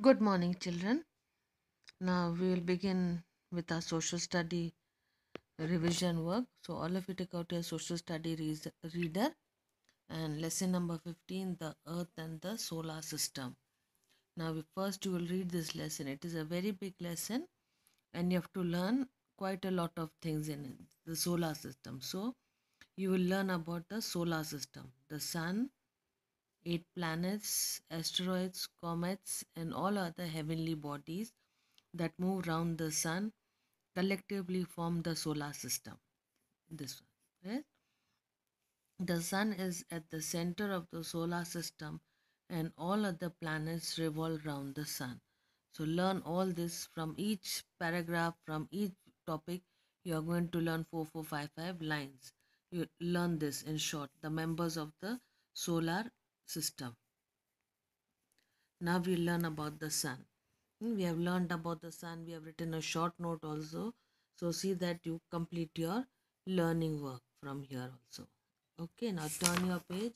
Good morning, children. Now we will begin with our social study revision work. So all of you take out your social study reader and lesson number 15, the earth and the solar system. Now first you will read this lesson. It is a very big lesson and you have to learn quite a lot of things in it, the solar system. So you will learn about the solar system, the sun, eight planets, asteroids, comets, and all other heavenly bodies that move round the sun collectively form the solar system. This one, right? The sun is at the center of the solar system and all other planets revolve round the sun. So learn all this from each paragraph, from each topic. You are going to learn 4455 lines. You learn this in short, the members of the solar system. Now we learn about the sun. Hmm, we have learned about the sun. We have written a short note also. So see that you complete your learning work from here also. Okay, now turn your page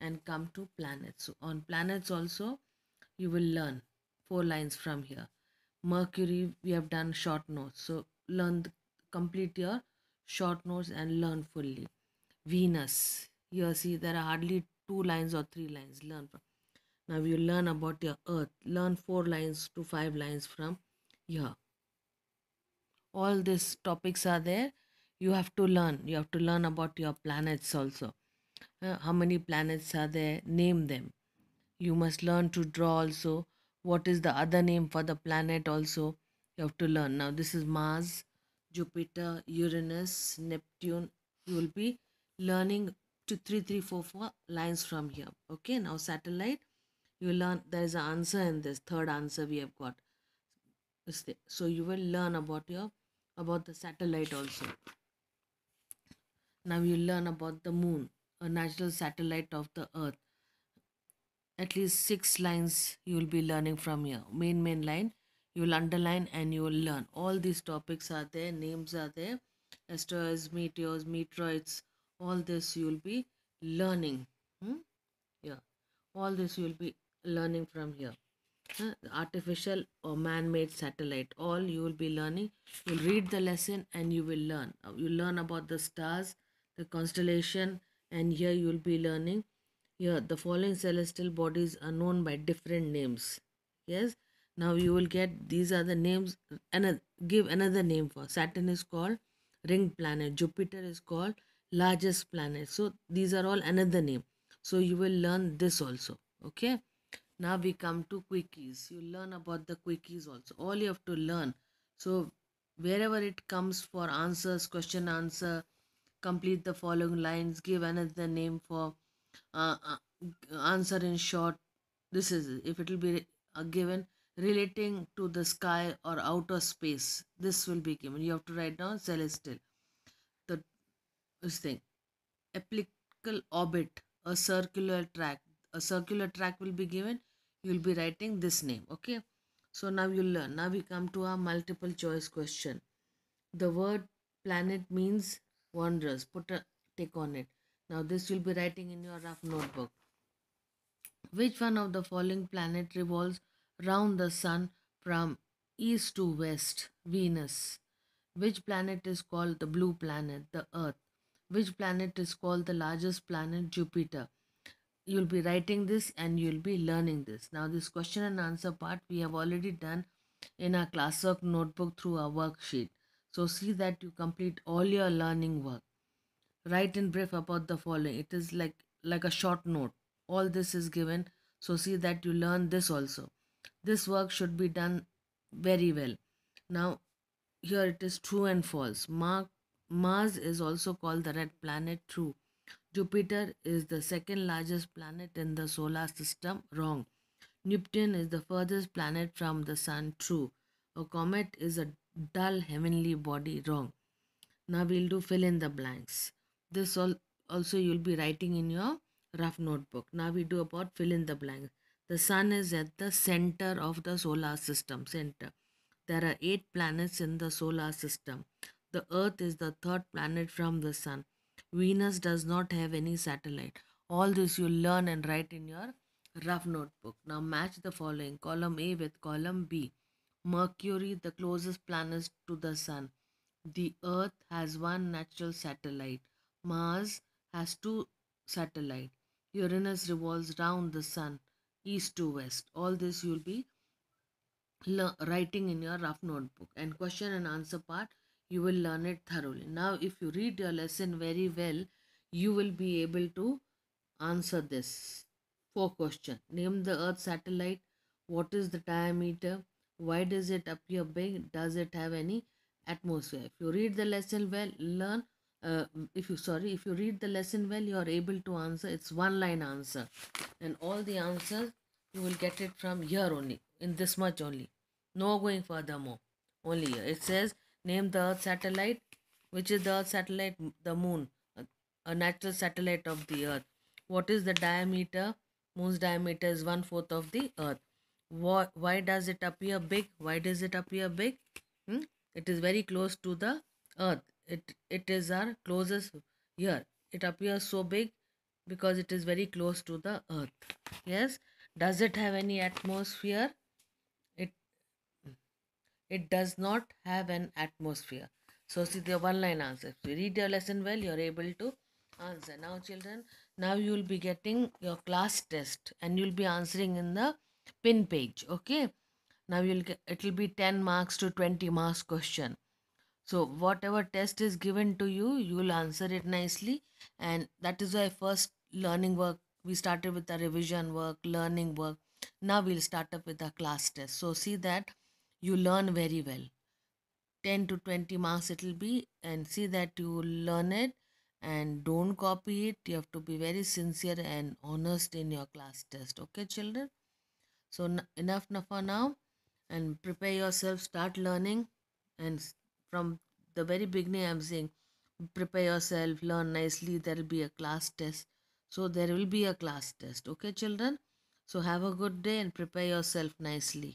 and come to planets. So on planets also, you will learn four lines from here. Mercury, we have done short notes. So learn, complete your short notes and learn fully. Venus, here see there are hardly two lines or three lines learn from now you learn about your earth learn four lines to five lines from here all these topics are there you have to learn you have to learn about your planets also uh, how many planets are there name them you must learn to draw also what is the other name for the planet also you have to learn now this is mars jupiter uranus neptune you will be learning to 3344 lines from here. Okay, now satellite, you learn there is an answer in this third answer we have got. So you will learn about your about the satellite also. Now you learn about the moon, a natural satellite of the earth. At least six lines you will be learning from here. Main main line, you will underline and you will learn. All these topics are there, names are there. Asteroids, meteors, meteoroids, all this you will be learning hmm? yeah all this you will be learning from here huh? artificial or man-made satellite all you will be learning you'll read the lesson and you will learn uh, you learn about the stars the constellation and here you will be learning here the following celestial bodies are known by different names yes now you will get these are the names and give another name for saturn is called ring planet jupiter is called largest planet so these are all another name so you will learn this also okay now we come to quickies you learn about the quickies also all you have to learn so wherever it comes for answers question answer complete the following lines give another name for uh, uh, answer in short this is if it will be uh, given relating to the sky or outer space this will be given you have to write down celestial this thing apical orbit a circular track a circular track will be given you will be writing this name okay so now you learn now we come to our multiple choice question the word planet means wondrous put a tick on it now this you'll be writing in your rough notebook which one of the following planet revolves round the sun from east to west venus which planet is called the blue planet the earth which planet is called the largest planet Jupiter. You'll be writing this and you'll be learning this. Now this question and answer part we have already done in our classwork notebook through our worksheet. So see that you complete all your learning work. Write in brief about the following. It is like like a short note. All this is given. So see that you learn this also. This work should be done very well. Now here it is true and false. Mark Mars is also called the red planet, true. Jupiter is the second largest planet in the solar system, wrong. Neptune is the furthest planet from the sun, true. A comet is a dull heavenly body, wrong. Now we'll do fill in the blanks. This all also you'll be writing in your rough notebook. Now we do about fill in the blanks. The sun is at the center of the solar system, center. There are eight planets in the solar system. The Earth is the third planet from the Sun. Venus does not have any satellite. All this you learn and write in your rough notebook. Now match the following column A with column B. Mercury, the closest planet to the Sun. The Earth has one natural satellite. Mars has two satellites. Uranus revolves round the Sun, east to west. All this you'll be writing in your rough notebook. And question and answer part you will learn it thoroughly. Now, if you read your lesson very well, you will be able to answer this. Four question. Name the Earth satellite. What is the diameter? Why does it appear big? Does it have any atmosphere? If you read the lesson well, learn. Uh, if you sorry, if you read the lesson well, you are able to answer. It's one line answer, and all the answers you will get it from here only, in this much only. No going further more. Only here. It says named the Earth satellite, which is the Earth satellite, the moon, a natural satellite of the Earth. What is the diameter? Moon's diameter is one fourth of the Earth. Why, why does it appear big? Why does it appear big? Hmm? It is very close to the Earth. It it is our closest year. It appears so big because it is very close to the Earth. Yes. Does it have any atmosphere? It does not have an atmosphere. So see the one line answer. If you read your lesson well, you're able to answer. Now children, now you'll be getting your class test and you'll be answering in the pin page. Okay. Now you'll get, it'll be 10 marks to 20 marks question. So whatever test is given to you, you'll answer it nicely. And that is why first learning work, we started with the revision work, learning work. Now we'll start up with the class test. So see that you learn very well 10 to 20 marks it will be and see that you learn it and don't copy it you have to be very sincere and honest in your class test okay children so enough now for now and prepare yourself start learning and from the very beginning i'm saying prepare yourself learn nicely there will be a class test so there will be a class test okay children so have a good day and prepare yourself nicely